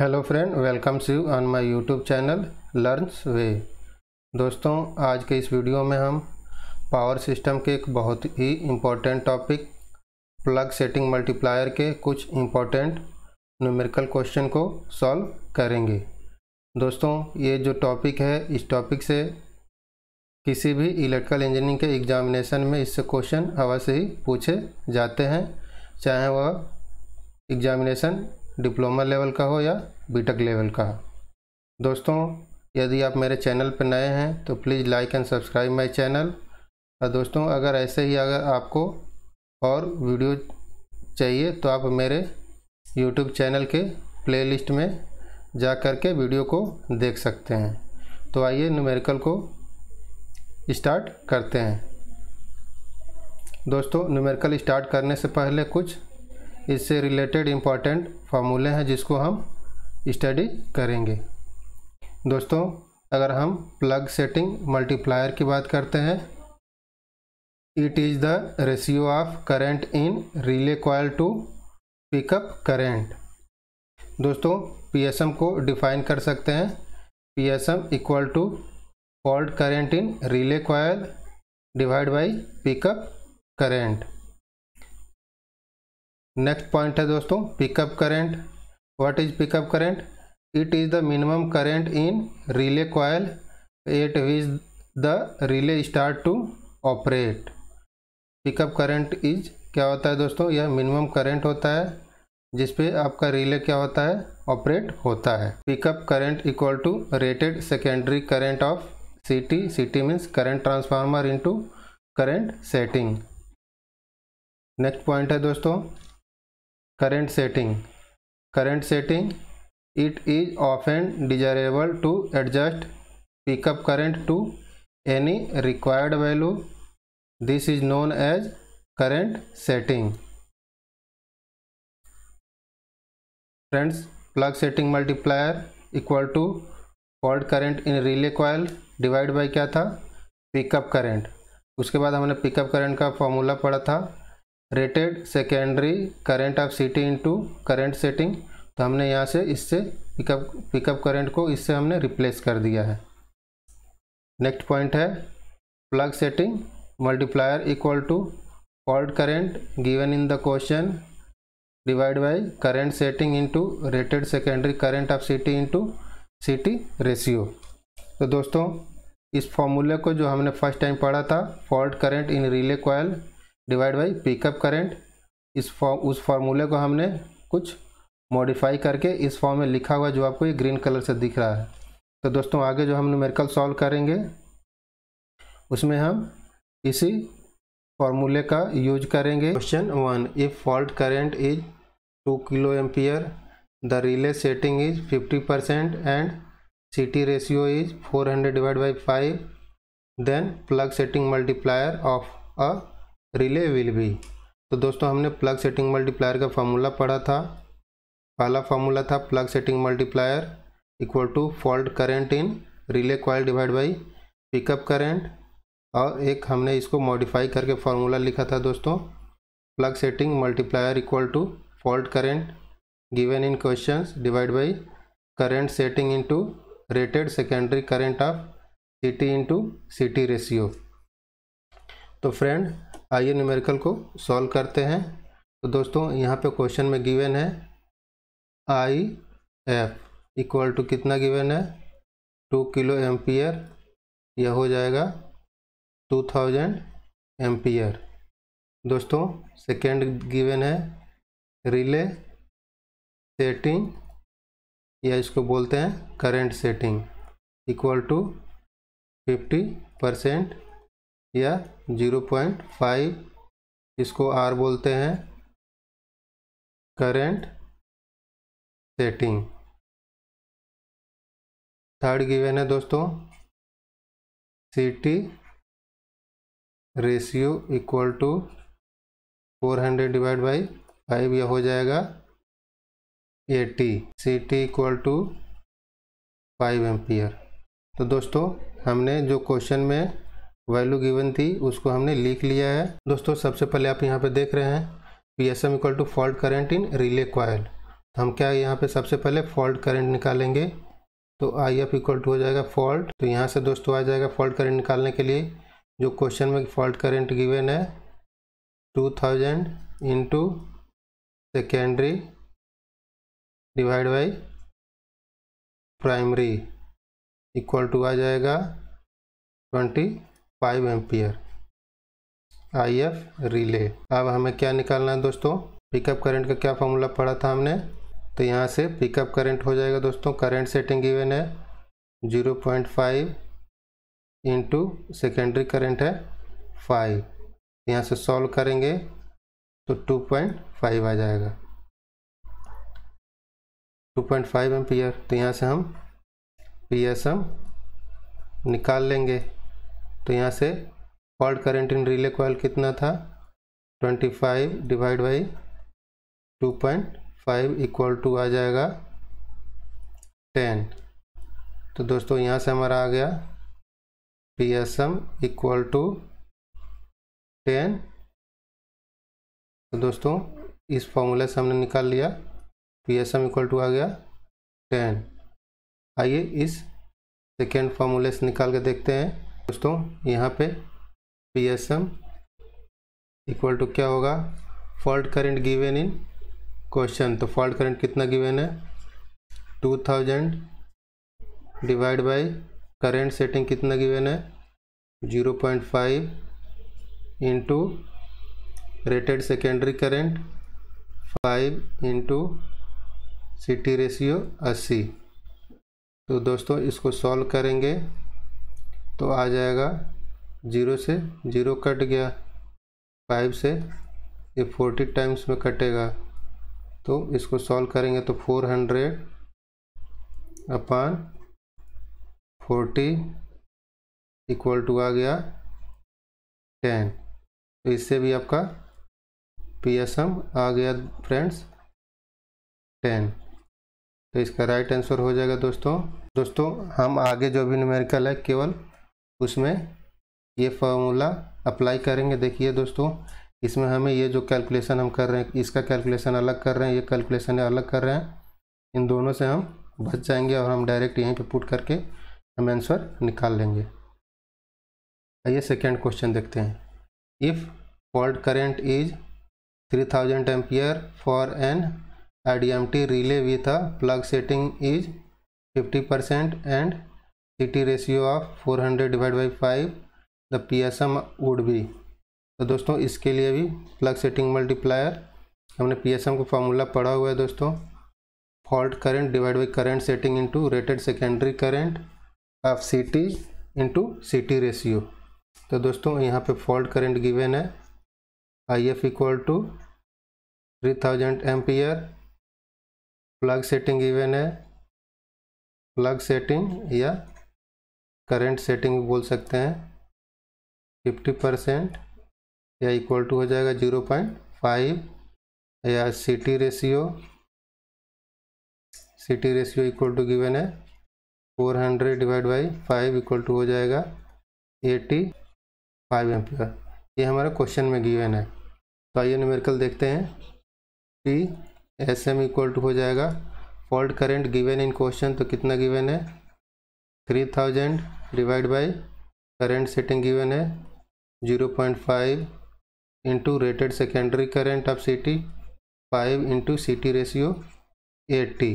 hello friend welcomes you on my YouTube channel learns way दोस्तों आज के इस वीडियो में हम पावर सिस्टम के एक बहुत ही important topic plug setting multiplier के कुछ इम्पोर्टेंट न्यूमेरिकल क्वेश्चन को सॉल्व करेंगे दोस्तों ये जो टॉपिक है इस टॉपिक से किसी भी इलेक्ट्रिकल इंजीनियरिंग के एग्जामिनेशन में इससे क्वेश्चन अवश्य ही पूछे जाते हैं चाहे वह एग्जामिनेशन डिप्लोमा लेवल का हो या बीटेक लेवल का दोस्तों यदि आप मेरे चैनल पर नए हैं तो please like and subscribe my channel और दोस्तों अगर ऐसे ही अगर आपको और वीडियो चाहिए तो आप मेरे यूट्यूब चैनल के प्लेलिस्ट में जा कर के वीडियो को देख सकते हैं तो आइए न्यूमेरिकल को स्टार्ट करते हैं दोस्तों न्यूमेरिकल स्टार्ट करने से पहले कुछ इससे रिलेटेड इम्पॉर्टेंट फार्मूले हैं जिसको हम स्टडी करेंगे दोस्तों अगर हम प्लग सेटिंग मल्टीप्लायर की बात करते हैं it is the ratio of current in relay coil to pickup current दोस्तों पीएसएम को डिफाइन कर सकते हैं PSM equal to fault current in relay coil divide by pickup current next point है दोस्तों pickup current what is pickup current it is the minimum current in relay coil at which the relay start to operate pickup current is क्या होता है दोस्तों यह minimum current होता है जिसपे आपका रिले क्या होता है ऑपरेट होता है pickup current equal to rated secondary current of CT CT means current transformer into current setting next point है दोस्तों current setting current setting it is often desirable to adjust pickup current to any required value this is known as current setting friends plug setting multiplier equal to fault current in relay coil divide by क्या था pickup current उसके बाद हमने pickup current का formula पढ़ा था rated secondary current of CT into current setting तो हमने यहाँ से इससे पिकअप पिकअप करंट को इससे हमने रिप्लेस कर दिया है नेक्स्ट पॉइंट है plug setting multiplier equal to called current given in the question divide by current setting into rated secondary current of CT into CT ratio तो दोस्तों इस फॉर्मूले को जो हमने फर्स्ट टाइम पढ़ा था fault current in relay coil divide by pickup current इस फॉर्म उस फार्मूले को हमने कुछ मॉडिफाई करके इस फॉर्म में लिखा हुआ जो आपको ये ग्रीन कलर से दिख रहा है तो दोस्तों आगे जो हम न्यूमेरिकल सॉल्व करेंगे उसमें हम इसी फॉर्मूले का यूज करेंगे question one if fault current is two kilo ampere the relay setting is fifty percent and C T ratio is four hundred divide by five then plug setting multiplier of a relay will be तो दोस्तों हमने plug setting multiplier का formula पढ़ा था पहला formula था plug setting multiplier equal to fault current in relay coil divide by pickup current और एक हमने इसको मॉडिफाई करके फार्मूला लिखा था दोस्तों plug setting multiplier equal to fault current given in question divide by current setting to rated secondary current of C T to C T ratio तो friend आइए न्यूमेरिकल को सॉल्व करते हैं तो दोस्तों यहाँ पे क्वेश्चन में गिवन है आई एफ इक्वल टू कितना गिवन है टू किलो एम्पियर यह हो जाएगा टू थाउजेंड एम्पियर दोस्तों सेकेंड गिवन है रिले सेटिंग या इसको बोलते हैं current setting equal to fifty percent या 0.5 इसको आर बोलते हैं करंट सेटिंग थर्ड गिवेन है दोस्तों C T ratio equal to 400 divide by five यह हो जाएगा 80 C T equal to five ampere तो दोस्तों हमने जो क्वेश्चन में वैल्यू गिवन थी उसको हमने लिख लिया है दोस्तों सबसे पहले आप यहाँ पे देख रहे हैं P S M equal to fault current in relay coil तो हम क्या यहाँ पे सबसे पहले फॉल्ट करेंट निकालेंगे तो आई एफ इक्वल टू हो जाएगा फॉल्ट तो यहाँ से दोस्तों आ जाएगा फॉल्ट करेंट निकालने के लिए जो क्वेश्चन में फॉल्ट करेंट गिवन है two thousand into secondary divide by primary equal to आ जाएगा twenty five ampere I F relay अब हमें क्या निकालना है दोस्तों पिकअप करंट का क्या फॉर्मूला पढ़ा था हमने तो यहाँ से पिकअप करंट हो जाएगा दोस्तों करंट सेटिंग गिवन है zero point five into secondary current है फाइव यहाँ से सॉल्व करेंगे तो टू पॉइंट फाइव आ जाएगा टू पॉइंट फाइव एम्पियर तो यहाँ से हम पी एस एम निकाल लेंगे तो यहाँ से fault current in relay coil कितना था 25 divide by two equal to आ जाएगा 10 तो दोस्तों यहाँ से हमारा आ गया P S M equal to ten तो दोस्तों इस फॉर्मूले से हमने निकाल लिया P S M equal to आ गया टेन आइए इस सेकेंड फार्मूले से निकाल के देखते हैं दोस्तों यहाँ पे P S M equal to क्या होगा fault current given in question तो फॉल्ट करंट कितना गिवेन है two thousand divide by current setting कितना गिवेन है zero point five into rated secondary current five into CT ratio अस्सी तो दोस्तों इसको सॉल्व करेंगे तो आ जाएगा जीरो से जीरो कट गया फाइव से ये फोर्टी टाइम्स में कटेगा तो इसको सॉल्व करेंगे तो four hundred upon forty equal to आ गया टेन तो इससे भी आपका पी एस एम आ गया फ्रेंड्स टेन तो इसका राइट आंसर हो जाएगा दोस्तों दोस्तों हम आगे जो भी न्यूमेरिकल है केवल उसमें ये फार्मूला अप्लाई करेंगे देखिए दोस्तों इसमें हमें ये जो कैलकुलेशन हम कर रहे हैं इसका कैलकुलेशन अलग कर रहे हैं ये कैलकुलेशन अलग कर रहे हैं इन दोनों से हम बच जाएंगे और हम डायरेक्ट यहीं पे पुट करके हम आंसर निकाल लेंगे आइए सेकेंड क्वेश्चन देखते हैं if fault current is 3000 thousand ampere for an I D M T relay with a plug setting is 50 percent and C ratio of four hundred divide by five the P S M would be तो दोस्तों इसके लिए भी plug setting multiplier हमने P S M को formula पढ़ा हुआ है दोस्तों fault current divide by current setting into rated secondary current of C T into C T ratio तो दोस्तों यहाँ पे फॉल्ट करंट गिवन है I F equal to three thousand ampere plug setting given है plug setting या current setting बोल सकते हैं फिफ्टी परसेंट या इक्वल टू हो जाएगा जीरो पॉइंट फाइव या CT ratio CT ratio equal to given है four hundred divide by five equal to हो जाएगा एटी फाइव एम्पियर ये हमारा क्वेश्चन में गिवन है तो आइए न्यूमेरिकल देखते हैं कि एस एम इक्वल टू हो जाएगा fault current given in question तो कितना गिवन है three thousand divide by current setting given है zero point five into rated secondary current of CT five into CT ratio eighty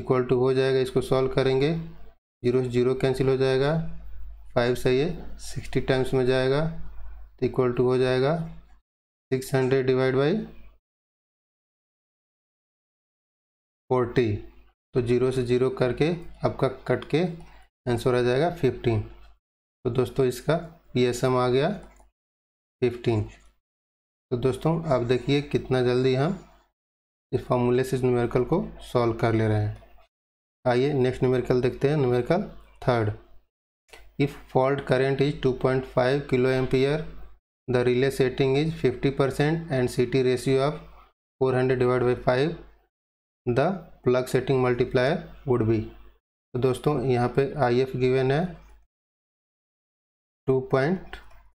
equal to हो जाएगा इसको solve करेंगे जीरो से zero cancel हो जाएगा फाइव से ये सिक्सटी टाइम्स में जाएगा तो इक्वल टू हो जाएगा six hundred divide by forty तो जीरो से जीरो करके आपका कट के आंसर आ जाएगा फिफ्टीन तो दोस्तों इसका एस एम आ गया फिफ्टीन तो दोस्तों आप देखिए कितना जल्दी हम इस फॉर्मूले से इस न्यूमेरिकल को सॉल्व कर ले रहे हैं आइए नेक्स्ट न्यूमेरिकल देखते हैं numerical third if fault current is 2.5 kilo ampere the relay setting is 50 percent and C T ratio of 400 divide by five the plug setting multiplier would be तो दोस्तों यहाँ पे आई एफ गिवेन है two point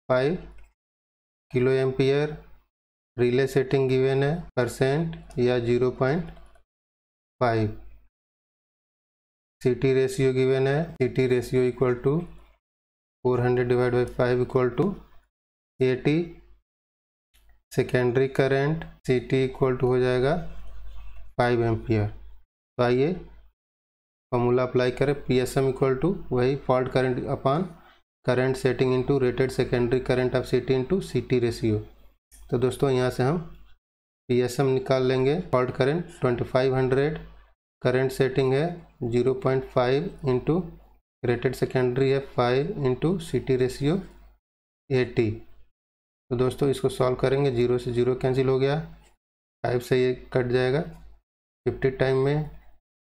five kilo ampere relay setting given है percent या zero point five C ratio given है C T ratio equal to four hundred divide by five equal to eighty secondary current C T equal to हो जाएगा five ampere तो आइए formula apply करें P S M equal to वही fault current upon current setting into rated secondary current of into C T ratio तो दोस्तों यहाँ से हम पी एस एम निकाल लेंगे fault current twenty five hundred current setting है zero point five into rated secondary है five into CT ratio eighty तो दोस्तों इसको सॉल्व करेंगे जीरो से जीरो कैंसिल हो गया फाइव से ये कट जाएगा फिफ्टी टाइम में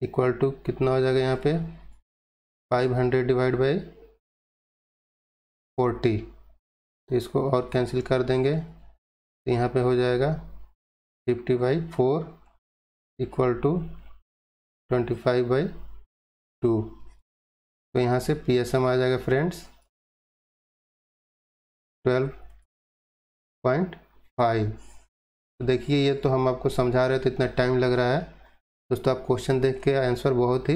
इक्वल टू कितना हो जाएगा यहाँ पे five hundred divide by forty तो इसको और कैंसिल कर देंगे तो यहाँ पे हो जाएगा fifty by four equal to twenty five by two तो यहाँ से पी एस एम आ जाएगा फ्रेंड्स ट्वेल्व पॉइंट फाइव तो देखिए ये तो हम आपको समझा रहे थे तो इतना टाइम लग रहा है दोस्तों आप क्वेश्चन देख के आंसर बहुत ही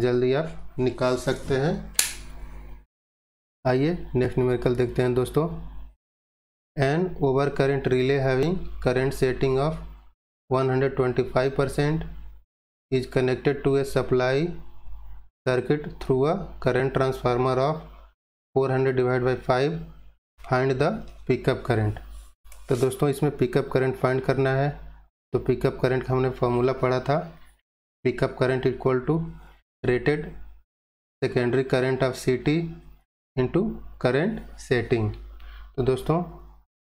जल्दी आप निकाल सकते हैं आइए नेक्स्ट न्यूमेरिकल देखते हैं दोस्तों an over current relay having current setting of 125 percent is connected to a supply circuit through a current transformer of 400 divide by five find the pickup current तो दोस्तों इसमें पिकअप करेंट फाइंड करना है तो pickup current का हमने formula पढ़ा था pickup current equal to rated secondary current of CT into current setting तो दोस्तों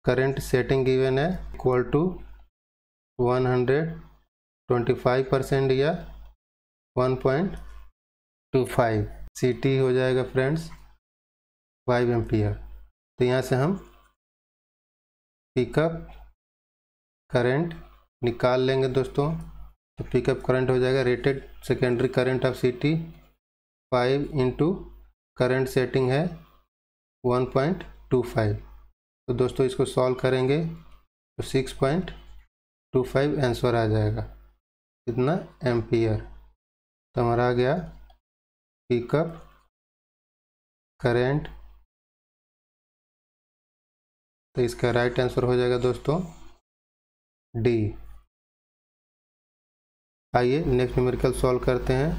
करंट सेटिंग गिवन है इक्वल टू 125 परसेंट या 1.25 सीटी हो जाएगा फ्रेंड्स 5 एम्पियर तो यहाँ से हम पिकअप करंट निकाल लेंगे दोस्तों तो पिकअप करंट हो जाएगा rated secondary current of CT five into current setting है वन पॉइंट टू फाइव तो दोस्तों इसको सॉल्व करेंगे तो six point two five answer आ जाएगा कितना एम्पियर तो हमारा आ गया पिकअप करेंट तो इसका राइट आंसर हो जाएगा दोस्तों डी आइए नेक्स्ट न्यूमेरिकल सॉल्व करते हैं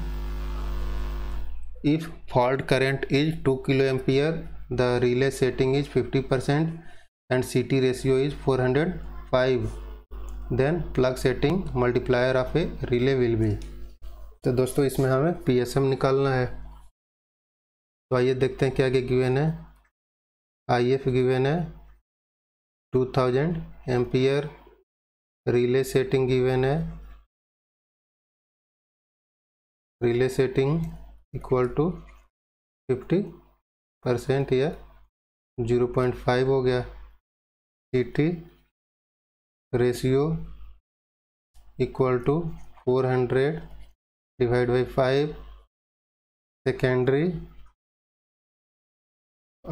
if fault current is two kilo ampere the relay setting is fifty percent and C T ratio is four hundred five then plug setting multiplier of a relay will be तो दोस्तों इसमें हमें P S M निकालना है तो आइए देखते हैं क्या क्या गिवेन है आई एफ गिवेन है two thousand ampere relay setting given है relay setting equal to fifty percent या जीरो पॉइंट फाइव हो गया C T ratio equal to four hundred divide by five secondary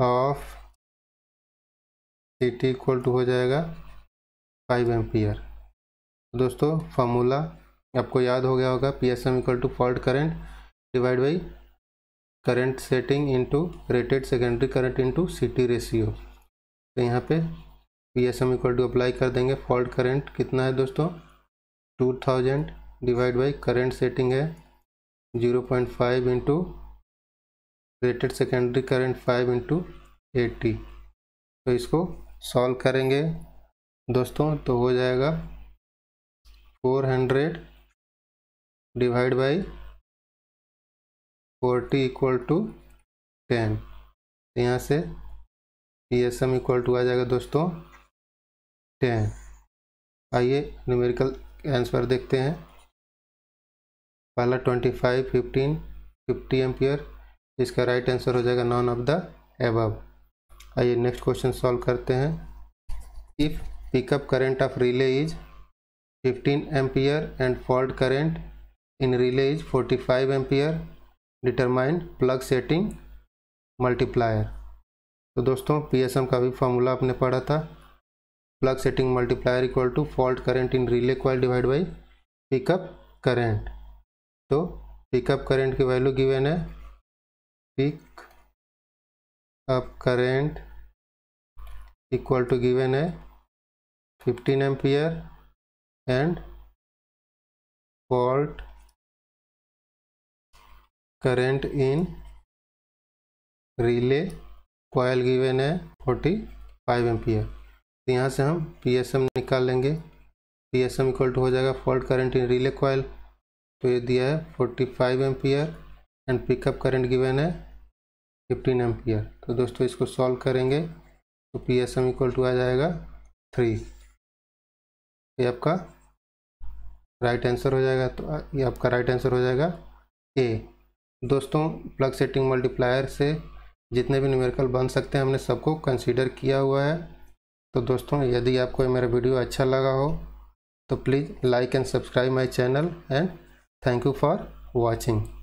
of C T equal to हो जाएगा five ampere दोस्तों formula आपको याद हो गया होगा P S M equal to fault current divide by current setting into rated secondary current into CT ratio तो यहाँ पे P S M equal to apply कर देंगे फॉल्ट करेंट कितना है दोस्तों two thousand divide by current setting है zero point five into rated secondary current five into eighty तो इसको सॉल्व करेंगे दोस्तों तो हो जाएगा four hundred divide by forty equal to ten तो यहाँ से P S M equal to आ जाएगा दोस्तों टेन आइए न्यूमेरिकल आंसर देखते हैं पहला twenty five fifteen fifty ampere इसका राइट आंसर हो जाएगा नॉन ऑफ द एबव आइए नेक्स्ट क्वेश्चन सॉल्व करते हैं if pickup current of relay is 15 ampere and fault current in relay is 45 ampere determined plug setting multiplier तो दोस्तों M का भी फॉर्मूला आपने पढ़ा था plug setting multiplier equal to fault current in relay equal divide by pickup current तो pickup current की value given है pick up current equal to given है 15 ampere and fault current in relay coil given है 45 ampere तो यहाँ से हम P S M निकाल लेंगे P S M equal to हो जाएगा fault current in relay coil तो ये दिया है 45 five R and pickup current given है 15 आर तो दोस्तों इसको सॉल्व करेंगे तो P S M equal to आ जाएगा थ्री ये आपका राइट आंसर हो जाएगा तो ये आपका राइट आंसर हो जाएगा ए दोस्तों प्लग सेटिंग मल्टीप्लायर से जितने भी न्यूमेरिकल बन सकते हैं हमने सबको कंसीडर किया हुआ है तो दोस्तों यदि आपको ये मेरा वीडियो अच्छा लगा हो तो please like and subscribe my channel and thank you for watching